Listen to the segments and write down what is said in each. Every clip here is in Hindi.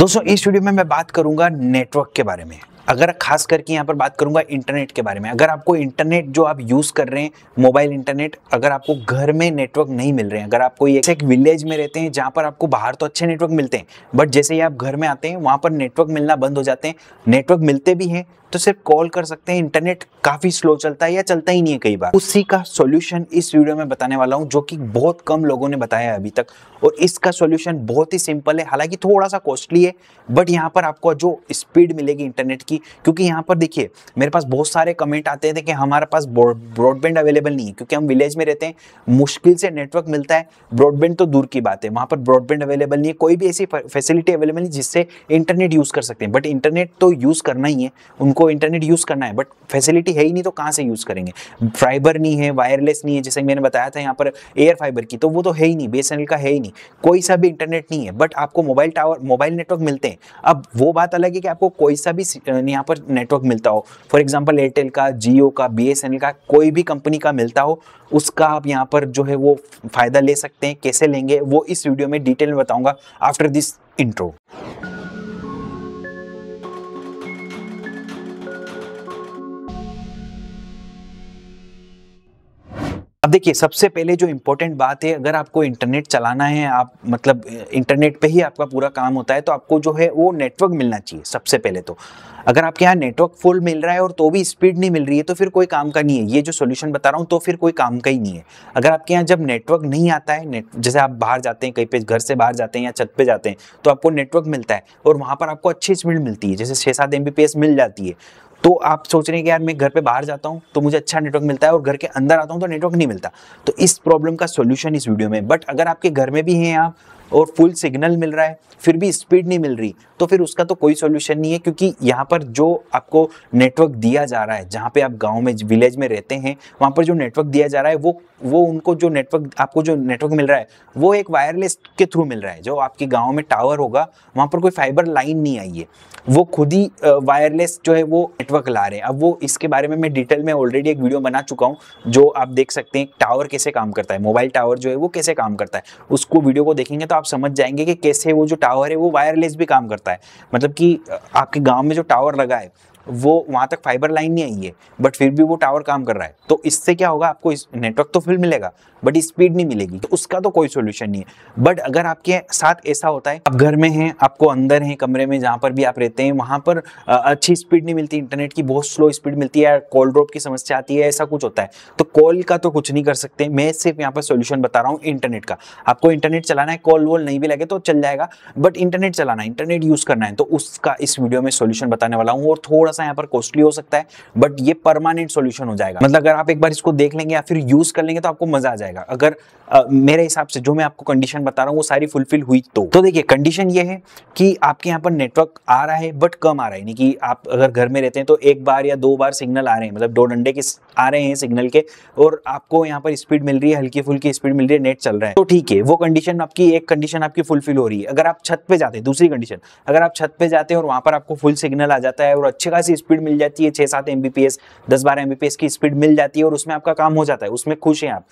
दोस्तों इस वीडियो में मैं बात करूंगा नेटवर्क के बारे में अगर खास करके यहाँ पर बात करूंगा इंटरनेट के बारे में अगर आपको इंटरनेट जो आप यूज़ कर रहे हैं मोबाइल इंटरनेट अगर आपको घर में नेटवर्क नहीं मिल रहे हैं अगर आप कोई ऐसे एक विलेज में रहते हैं जहाँ पर आपको बाहर तो अच्छे नेटवर्क मिलते हैं बट जैसे ही आप घर में आते हैं वहाँ पर नेटवर्क मिलना बंद हो जाते हैं नेटवर्क मिलते भी हैं तो सिर्फ कॉल कर सकते हैं इंटरनेट काफ़ी स्लो चलता है या चलता ही नहीं है कई बार उसी का सॉल्यूशन इस वीडियो में बताने वाला हूँ जो कि बहुत कम लोगों ने बताया है अभी तक और इसका सॉल्यूशन बहुत ही सिंपल है हालांकि थोड़ा सा कॉस्टली है बट यहाँ पर आपको जो स्पीड मिलेगी इंटरनेट की क्योंकि यहाँ पर देखिए मेरे पास बहुत सारे कमेंट आते थे कि हमारे पास ब्रॉडबैंड अवेलेबल नहीं है क्योंकि हम विलेज में रहते हैं मुश्किल से नेटवर्क मिलता है ब्रॉडबैंड तो दूर की बात है वहाँ पर ब्रॉडबैंड अवेलेबल नहीं है कोई भी ऐसी फैसिलिटी अवेलेबल नहीं जिससे इंटरनेट यूज़ कर सकते हैं बट इंटरनेट तो यूज़ करना ही है उनको उनको इंटरनेट यूज़ करना है बट फैसिलिटी है ही नहीं तो कहाँ से यूज़ करेंगे फाइबर नहीं है वायरलेस नहीं है जैसे मैंने बताया था यहाँ पर एयर फाइबर की तो वो तो है ही नहीं बेसनल का है ही नहीं कोई सा भी इंटरनेट नहीं है बट आपको मोबाइल टावर मोबाइल नेटवर्क मिलते हैं अब वो बात अलग है कि आपको कोई सा भी यहाँ पर नेटवर्क मिलता हो फॉर एग्जाम्पल एयरटेल का जियो का बी का कोई भी कंपनी का मिलता हो उसका आप यहाँ पर जो है वो फ़ायदा ले सकते हैं कैसे लेंगे वो इस वीडियो में डिटेल में बताऊँगा आफ्टर दिस इंट्रो अब देखिए सबसे पहले जो इम्पोर्टेंट बात है अगर आपको इंटरनेट चलाना है आप मतलब इंटरनेट पे ही आपका पूरा काम होता है तो आपको जो है वो नेटवर्क मिलना चाहिए सबसे पहले तो अगर आपके यहाँ नेटवर्क फुल मिल रहा है और तो भी स्पीड नहीं मिल रही है तो फिर कोई काम का नहीं है ये जो सोल्यूशन बता रहा हूँ तो फिर कोई काम का ही नहीं है अगर आपके यहाँ जब नेटवर्क नहीं आता है जैसे आप बाहर जाते हैं कहीं पे घर से बाहर जाते हैं या छत पर जाते हैं तो आपको नेटवर्क मिलता है और वहाँ पर आपको अच्छी स्पीड मिलती है जैसे छः सात एम मिल जाती है तो आप सोच रहे हैं कि यार मैं घर पे बाहर जाता हूँ तो मुझे अच्छा नेटवर्क मिलता है और घर के अंदर आता हूँ तो नेटवर्क नहीं मिलता तो इस प्रॉब्लम का सोल्यूशन इस वीडियो में बट अगर आपके घर में भी हैं आप और फुल सिग्नल मिल रहा है फिर भी स्पीड नहीं मिल रही तो फिर उसका तो कोई सोल्यूशन नहीं है क्योंकि यहाँ पर जो आपको नेटवर्क दिया जा रहा है जहाँ पे आप गाँव में विलेज में रहते हैं वहाँ पर जो नेटवर्क दिया जा रहा है वो वो उनको जो नेटवर्क आपको जो नेटवर्क मिल रहा है वो एक वायरलेस के थ्रू मिल रहा है जो आपके गाँव में टावर होगा वहाँ पर कोई फाइबर लाइन नहीं आई है वो खुद ही वायरलेस जो है वो नेटवर्क ला रहे हैं अब वो इसके बारे में मैं डिटेल में ऑलरेडी एक वीडियो बना चुका हूँ जो आप देख सकते हैं टावर कैसे काम करता है मोबाइल टावर जो है वो कैसे काम करता है उसको वीडियो को देखेंगे तो आप समझ जाएंगे कि कैसे वो जो टावर है वो वायरलेस भी काम करता है मतलब कि आपके गांव में जो टावर लगा है वो वहाँ तक फाइबर लाइन नहीं आई है बट फिर भी वो टावर काम कर रहा है तो इससे क्या होगा आपको इस नेटवर्क तो फिर मिलेगा बट स्पीड नहीं मिलेगी तो उसका तो कोई सोल्यूशन नहीं है बट अगर आपके साथ ऐसा होता है आप घर में हैं आपको अंदर हैं कमरे में जहाँ पर भी आप रहते हैं वहाँ पर अच्छी स्पीड नहीं मिलती इंटरनेट की बहुत स्लो स्पीड मिलती है कॉल ड्रॉप की समस्या आती है ऐसा कुछ होता है तो कॉल का तो कुछ नहीं कर सकते मैं सिर्फ यहाँ पर सोल्यूशन बता रहा हूँ इंटरनेट का आपको इंटरनेट चलाना है कॉल वॉल नहीं भी लगे तो चल जाएगा बट इंटरनेट चलाना है इंटरनेट यूज़ करना है तो उसका इस वीडियो में सोल्यूशन बताने वाला हूँ और थोड़ा सा सा यहाँ पर कॉस्टली हो सकता है बट ये परमानेंट सोल्यूशन हो जाएगा मतलब अगर आप एक बार इसको देख लेंगे या फिर यूज कर लेंगे तो आपको मजा आ जाएगा अगर आ, मेरे हिसाब से जो मैं आपको कंडीशन बता रहा हूँ वो सारी फुलफिल हुई तो, तो देखिए कंडीशन ये है कि आपके यहाँ पर नेटवर्क आ रहा है बट कम आ रहा है यानी कि आप अगर घर में रहते हैं तो एक बार या दो बार सिग्नल आ रहे हैं मतलब दो डंडे के आ रहे हैं सिग्नल के और आपको यहाँ पर स्पीड मिल रही है हल्की फुल्की स्पीड मिल रही है नेट चल रहा है तो ठीक है वो कंडीशन आपकी एक कंडीशन आपकी फुलफिल हो रही है अगर आप छत पे जाते हैं दूसरी कंडीशन अगर आप छत पे जाते हैं और वहाँ पर आपको फुल सिग्नल आ जाता है और अच्छे का थोड़ा स्पीड मिल जाती है छह सात एमबीपीएस दस बारह एमबीपीएस की स्पीड मिल जाती है और उसमें आपका काम हो जाता है उसमें खुश हैं आप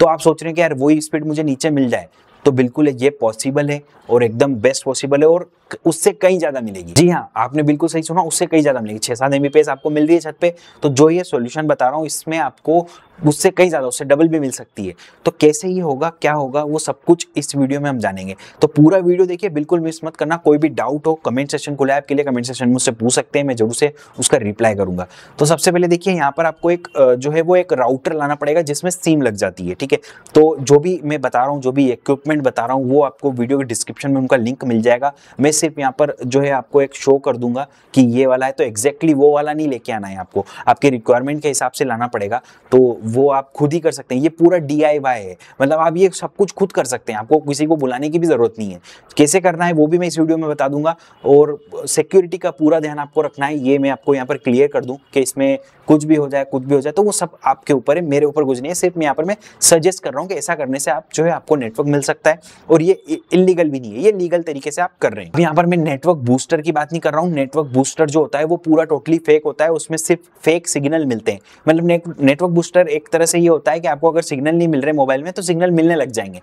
तो आप सोच रहे हैं कि यार वही स्पीड मुझे नीचे मिल जाए तो बिल्कुल ये पॉसिबल है और एकदम बेस्ट पॉसिबल है और उससे कहीं ज़्यादा मिलेगी जी हाँ आपने बिल्कुल सही सुना उससे कहीं ज़्यादा मिलेगी छह सात एम आपको मिल रही है छत पे तो जो ये सॉल्यूशन बता रहा हूँ इसमें आपको उससे कहीं ज़्यादा उससे डबल भी मिल सकती है तो कैसे ये होगा क्या होगा वो सब कुछ इस वीडियो में हम जानेंगे तो पूरा वीडियो देखिए बिल्कुल मिस मत करना कोई भी डाउट हो कमेंट सेक्शन खुला है आपके लिए कमेंट सेक्शन में मुझसे पूछ सकते हैं मैं जरूर से उसका रिप्लाई करूंगा तो सबसे पहले देखिए यहाँ पर आपको एक जो है वो एक राउटर लाना पड़ेगा जिसमें सिम लग जाती है ठीक है तो जो भी मैं बता रहा हूँ जो भी इक्विपमेंट इक्विपमेंट बता रहा हूँ वो आपको वीडियो के डिस्क्रिप्शन में उनका लिंक मिल जाएगा मैं सिर्फ यहाँ पर जो है आपको एक शो कर दूंगा कि ये वाला है तो एग्जैक्टली वो वाला नहीं लेके आना है आपको आपके रिक्वायरमेंट के हिसाब से लाना पड़ेगा तो वो आप खुद ही कर सकते हैं ये पूरा डी है मतलब आप ये सब कुछ खुद कर सकते हैं आपको किसी को बुलाने की भी ज़रूरत नहीं है कैसे करना है वो भी मैं इस वीडियो में बता दूंगा और सिक्योरिटी का पूरा ध्यान आपको रखना है ये मैं आपको यहाँ पर क्लियर कर दूँ कि इसमें कुछ भी हो जाए कुछ भी हो जाए तो वो सब आपके ऊपर है मेरे ऊपर कुछ नहीं है सिर्फ मैं यहाँ पर मैं सजेस्ट कर रहा हूँ कि ऐसा करने से आप जो है आपको नेटवर्क मिल सकता है सकता है और ये इलीगल भी नहीं है ये लीगल तरीके से आप कर रहे हैं यहाँ पर मैं नेटवर्क बूस्टर की बात नहीं कर रहा हूँ नेटवर्क बूस्टर जो होता है वो पूरा टोटली फेक होता है उसमें सिर्फ फेक सिग्नल मिलते हैं मतलब नेटवर्क बूस्टर एक तरह से ये होता है कि आपको अगर सिग्नल नहीं मिल रहे मोबाइल में तो सिग्नल मिलने लग जाएंगे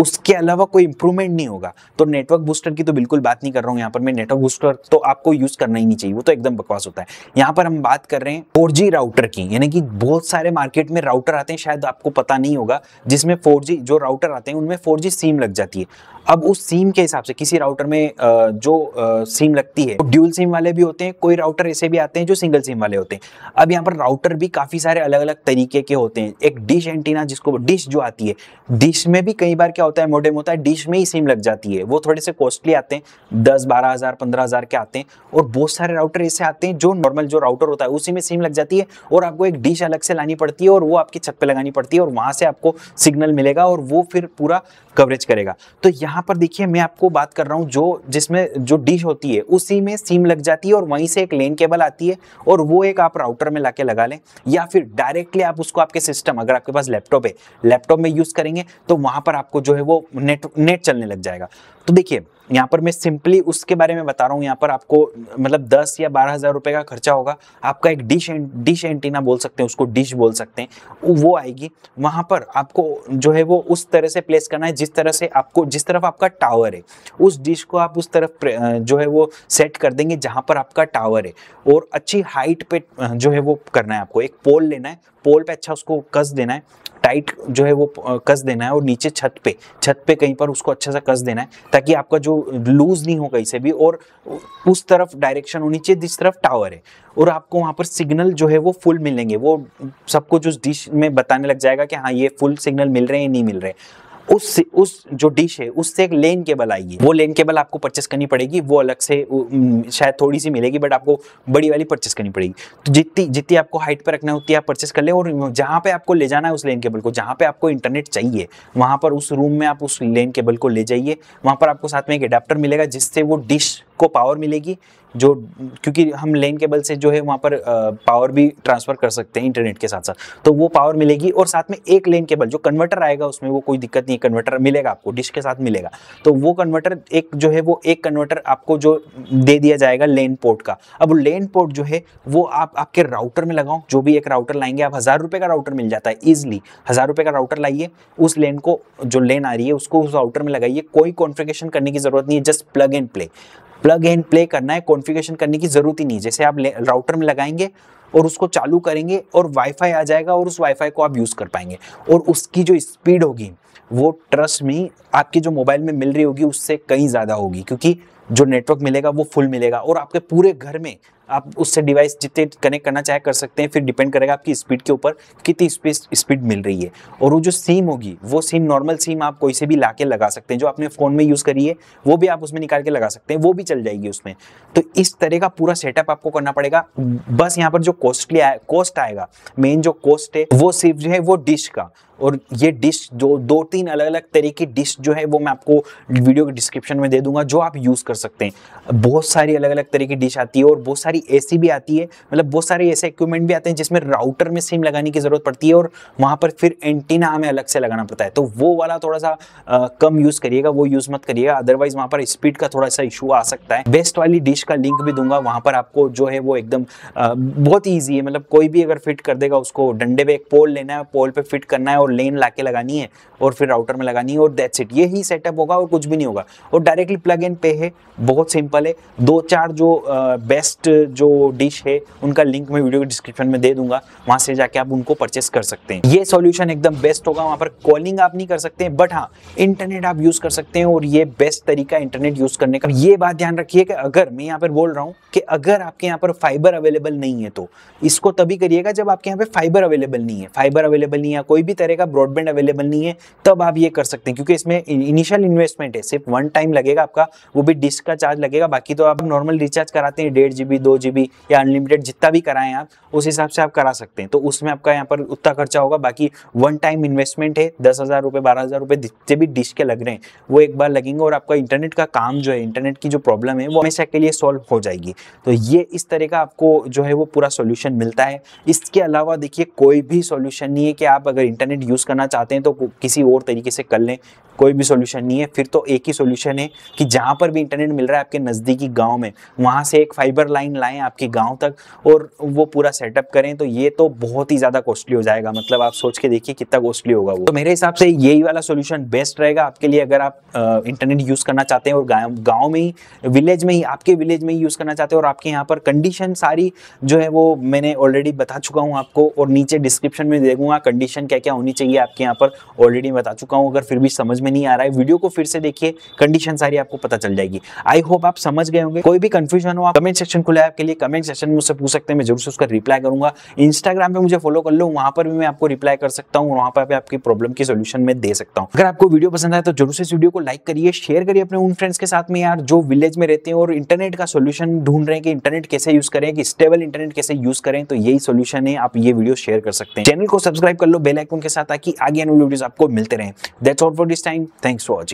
उसके अलावा कोई इंप्रूवमेंट नहीं होगा तो नेटवर्क बूस्टर की तो बिल्कुल बात नहीं कर रहा हूँ यहाँ पर मैं नेटवर्क बूस्टर तो आपको यूज़ करना ही नहीं चाहिए वो तो एकदम बकवास होता है यहाँ पर हम बात कर रहे हैं फोर राउटर की यानी कि बहुत सारे मार्केट में राउटर आते हैं शायद आपको पता नहीं होगा जिसमें फोर जो राउटर आते हैं उनमें फोर सिम लग जाती है अब उस सीम के हिसाब से किसी राउटर में जो सीम लगती है तो ड्यूल सीम वाले भी होते हैं कोई राउटर ऐसे भी आते हैं जो सिंगल सिम वाले होते हैं अब यहाँ पर राउटर भी काफ़ी सारे अलग अलग तरीके के होते हैं एक डिश एंटीना जिसको डिश जो आती है डिश में भी कई बार क्या होता है मोडेम होता है डिश में ही सिम लग जाती है वो थोड़े से कॉस्टली आते हैं दस बारह हज़ार पंद्रह हज़ार के आते हैं और बहुत सारे राउटर ऐसे आते हैं जो नॉर्मल जो राउटर होता है उसी में सिम लग जाती है और आपको एक डिश अलग से लानी पड़ती है और वो आपकी छत पर लगानी पड़ती है और वहां से आपको सिग्नल मिलेगा और वो फिर पूरा कवरेज करेगा तो यहाँ यहाँ पर देखिए मैं आपको बात कर रहा हूँ जो जिसमें जो डिश होती है उसी में सिम लग जाती है और वहीं से एक लेन केबल आती है और वो एक आप राउटर में ला लगा लें या फिर डायरेक्टली आप उसको आपके सिस्टम अगर आपके पास लैपटॉप है लैपटॉप में यूज़ करेंगे तो वहाँ पर आपको जो है वो नेट नेट चलने लग जाएगा तो देखिए यहाँ पर मैं सिंपली उसके बारे में बता रहा हूँ यहाँ पर आपको मतलब दस या बारह हज़ार रुपये का खर्चा होगा आपका एक डिश डिश एंटीना बोल सकते हैं उसको डिश बोल सकते हैं वो आएगी वहाँ पर आपको जो है वो उस तरह से प्लेस करना है जिस तरह से आपको जिस तरफ आपका टावर है उस डिश को आप उस तरफ जो है वो सेट कर देंगे जहाँ पर आपका टावर है और अच्छी हाइट पे जो है वो करना है आपको एक पोल लेना है पोल पे अच्छा उसको कस देना है टाइट जो है वो कस देना है और नीचे छत पे छत पे कहीं पर उसको अच्छा सा कस देना है ताकि आपका जो लूज नहीं हो कहीं से भी और उस तरफ डायरेक्शन होनी चाहिए जिस तरफ टावर है और आपको वहाँ पर सिग्नल जो है वो फुल मिलेंगे वो सबको जो डिश में बताने लग जाएगा कि हाँ ये फुल सिग्नल मिल रहे हैं नहीं मिल रहे हैं उस उस जो डिश है उससे एक लेन केबल आएगी वो लेन केबल आपको परचेस करनी पड़ेगी वो अलग से शायद थोड़ी सी मिलेगी बट आपको बड़ी वाली परचेस करनी पड़ेगी तो जितनी जितनी आपको हाइट पर रखना होती है आप परचेस कर ले और जहाँ पे आपको ले जाना है उस लेन केबल को जहाँ पे आपको इंटरनेट चाहिए वहाँ पर उस रूम में आप उस लेन केबल को ले जाइए वहाँ पर आपको साथ में एक अडाप्टर मिलेगा जिससे वो डिश को पावर मिलेगी जो क्योंकि हम लेन केबल से जो है वहाँ पर पावर भी ट्रांसफ़र कर सकते हैं इंटरनेट के साथ साथ तो वो पावर मिलेगी और साथ में एक लेन केबल जो कन्वर्टर आएगा उसमें वो कोई दिक्कत नहीं कन्वर्टर मिलेगा आपको डिश के साथ मिलेगा तो वो कन्वर्टर एक जो है वो एक कन्वर्टर आपको जो दे दिया जाएगा लेन पोर्ट का अब लेन पोर्ट जो है वो आप आपके राउटर में लगाओ जो भी एक राउटर लाएंगे आप हज़ार रुपये का राउटर मिल जाता है ईजिली हज़ार रुपये का राउटर लाइए उस लेन को जो लेन आ रही है उसको उस राउटर में लगाइए कोई कॉन्फ़िगरेशन करने की ज़रूरत नहीं है just plug and play plug and play करना है कॉन्फ़िगरेशन करने की ज़रूरत ही नहीं जैसे आप राउटर में लगाएंगे और उसको चालू करेंगे और वाईफाई आ जाएगा और उस वाईफाई को आप यूज़ कर पाएंगे और उसकी जो स्पीड होगी वो ट्रस्ट में आपके जो मोबाइल में मिल रही होगी उससे कहीं ज़्यादा होगी क्योंकि जो नेटवर्क मिलेगा वो फुल मिलेगा और आपके पूरे घर में आप उससे डिवाइस जितने कनेक्ट करना चाहे कर सकते हैं फिर डिपेंड करेगा आपकी स्पीड के ऊपर कितनी स्पीड मिल रही है और वो जो सिम होगी वो सिम नॉर्मल सिम आप कोई से भी ला के लगा सकते हैं जो आपने फ़ोन में यूज़ करी है वो भी आप उसमें निकाल के लगा सकते हैं वो भी चल जाएगी उसमें तो इस तरह का पूरा सेटअप आपको करना पड़ेगा बस यहाँ पर जो कॉस्टली आए, कॉस्ट आएगा मेन जो कॉस्ट है वो सिर्फ जो है वो डिश का और ये डिश जो दो तीन अलग अलग तरह की डिश जो है वो मैं आपको वीडियो के डिस्क्रिप्शन में दे दूंगा जो आप यूज़ कर सकते हैं बहुत सारी अलग अलग तरह की डिश आती है और बहुत सारी ऐसी भी आती है मतलब बहुत सारे ऐसे इक्विपमेंट भी आते हैं जिसमें राउटर में सिम लगाने की ज़रूरत पड़ती है और वहाँ पर फिर एंटीना हमें अलग से लगाना पड़ता है तो वो वाला थोड़ा सा आ, कम यूज़ करिएगा वो यूज़ मत करिएगा अदरवाइज वहाँ पर स्पीड का थोड़ा सा इशू आ सकता है बेस्ट वाली डिश का लिंक भी दूंगा वहाँ पर आपको जो है वो एकदम बहुत ईजी है मतलब कोई भी अगर फिट कर देगा उसको डंडे पर एक पोल लेना है पोल पर फिट करना है और लेन ला लगानी है और फिर राउटर में लगानी है और दैट सेट ये ही सेटअप होगा और कुछ भी नहीं होगा और डायरेक्टली प्लग इन पे है बहुत सिंपल है दो चार जो बेस्ट जो डिश है उनका लिंक मैं वीडियो के डिस्क्रिप्शन में दे दूंगा वहां से जाके आप उनको परचेस कर सकते हैं ये सोल्यूशन एकदम बेस्ट होगा वहां पर कॉलिंग आप नहीं कर सकते बट हाँ इंटरनेट आप यूज़ कर सकते हैं और ये बेस्ट तरीका इंटरनेट यूज़ करने का ये बात ध्यान रखिए कि अगर मैं यहाँ पर बोल रहा हूँ कि अगर आपके यहाँ पर फाइबर अवेलेबल नहीं है तो इसको तभी करिएगा जब आपके यहाँ पे फाइबर अवेलेबल नहीं है फाइबर अवेलेबल नहीं है कोई भी तरह रहेगा ब्रॉडबैंड अवेलेबल नहीं है तब आप ये कर सकते हैं क्योंकि इसमें इनिशियल इन्वेस्टमेंट है सिर्फ वन टाइम लगेगा आपका वो भी डिस्क का चार्ज लगेगा बाकी तो आप नॉर्मल रिचार्ज कराते हैं डेढ़ जी बी दो जी बी या अनलिमिटेड जितना भी कराएं आप उस हिसाब से आप करा सकते हैं तो उसमें आपका यहाँ पर उतना खर्चा होगा बाकी वन टाइम इन्वेस्टमेंट है दस हज़ार रुपये बारह हज़ार रुपये जितने भी डिश के लग रहे हैं वो एक बार लगेंगे और आपका इंटरनेट का काम जो है इंटरनेट की जो प्रॉब्लम है वो हमेशा के लिए सॉल्व हो जाएगी तो ये इस तरह का आपको जो है वो पूरा सोल्यूशन मिलता है इसके अलावा देखिए कोई भी सोल्यूशन नहीं है कि आप अगर इंटरनेट मेथड यूज़ करना चाहते हैं तो किसी और तरीके से कर लें कोई भी सोल्यूशन नहीं है फिर तो एक ही सोल्यूशन है कि जहाँ पर भी इंटरनेट मिल रहा है आपके नज़दीकी गांव में वहाँ से एक फाइबर लाइन लाएं आपके गांव तक और वो पूरा सेटअप करें तो ये तो बहुत ही ज़्यादा कॉस्टली हो जाएगा मतलब आप सोच के देखिए कितना कॉस्टली होगा वो तो मेरे हिसाब से यही वाला सोल्यूशन बेस्ट रहेगा आपके लिए अगर आप इंटरनेट यूज़ करना चाहते हैं और गाँव में ही विलेज में ही आपके विलेज में ही यूज़ करना चाहते हैं और आपके यहाँ पर कंडीशन सारी जो है वो मैंने ऑलरेडी बता चुका हूँ आपको और नीचे डिस्क्रिप्शन में देखूँगा कंडीशन क्या क्या होनी होनी चाहिए आपके यहाँ पर ऑलरेडी बता चुका हूँ अगर फिर भी समझ में नहीं आ रहा है वीडियो को फिर से देखिए कंडीशन सारी आपको पता चल जाएगी आई होप आप समझ गए होंगे कोई भी कंफ्यूजन हो आप कमेंट सेक्शन खुला है आपके लिए कमेंट सेक्शन में मुझसे पूछ सकते हैं मैं जरूर से उसका रिप्लाई करूंगा इंस्टाग्राम पे मुझे फॉलो कर लो वहां पर भी मैं आपको रिप्लाई कर सकता हूँ वहां पर भी आपकी प्रॉब्लम की सोल्यूशन में दे सकता हूँ अगर आपको वीडियो पसंद आए तो जरूर से इस वीडियो को लाइक करिए शेयर करिए अपने उन फ्रेंड्स के साथ में यार जो विलेज में रहते हैं और इंटरनेट का सोल्यूशन ढूंढ रहे हैं कि इंटरनेट कैसे यूज करें कि स्टेबल इंटरनेट कैसे यूज करें तो यही सोल्यूशन है आप ये वीडियो शेयर कर सकते हैं चैनल को सब्सक्राइब कर लो बेल आइकन के साथ ताकि आगे वीडियोज आपको मिलते रहे that's all for this time thanks for watching